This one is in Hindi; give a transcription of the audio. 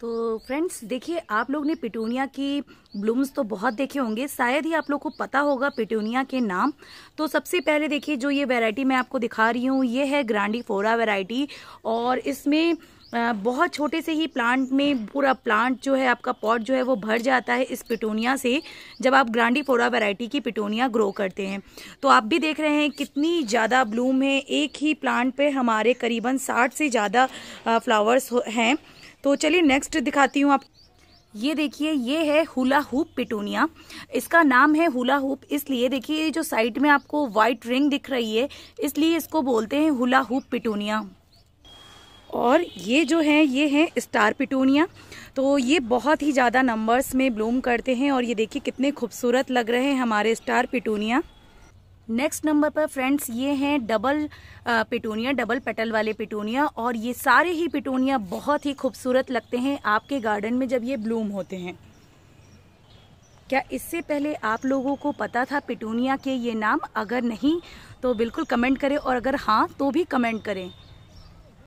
तो फ्रेंड्स देखिए आप लोग ने पिटूनिया की ब्लूम्स तो बहुत देखे होंगे शायद ही आप लोग को पता होगा पिटूनिया के नाम तो सबसे पहले देखिए जो ये वैरायटी मैं आपको दिखा रही हूँ ये है ग्रांडी फोरा वैरायटी और इसमें बहुत छोटे से ही प्लांट में पूरा प्लांट जो है आपका पॉट जो है वो भर जाता है इस पिटोनिया से जब आप ग्रांडी फोरा वेराइटी की पिटोनिया ग्रो करते हैं तो आप भी देख रहे हैं कितनी ज़्यादा ब्लूम है एक ही प्लांट पे हमारे करीबन साठ से ज़्यादा फ्लावर्स हैं तो चलिए नेक्स्ट दिखाती हूँ आप ये देखिए ये है हुला हुप पिटूनिया इसका नाम है हुला हुप इसलिए देखिए जो साइड में आपको वाइट रिंग दिख रही है इसलिए इसको बोलते हैं हुला हुप पिटूनिया और ये जो है ये हैं स्टार पिटूनिया तो ये बहुत ही ज़्यादा नंबर्स में ब्लूम करते हैं और ये देखिए कितने खूबसूरत लग रहे हैं हमारे स्टार पिटूनिया नेक्स्ट नंबर पर फ्रेंड्स ये हैं डबल पिटूनिया डबल पेटल वाले पिटूनिया और ये सारे ही पिटूनिया बहुत ही खूबसूरत लगते हैं आपके गार्डन में जब ये ब्लूम होते हैं क्या इससे पहले आप लोगों को पता था पिटूनिया के ये नाम अगर नहीं तो बिल्कुल कमेंट करें और अगर हाँ तो भी कमेंट करें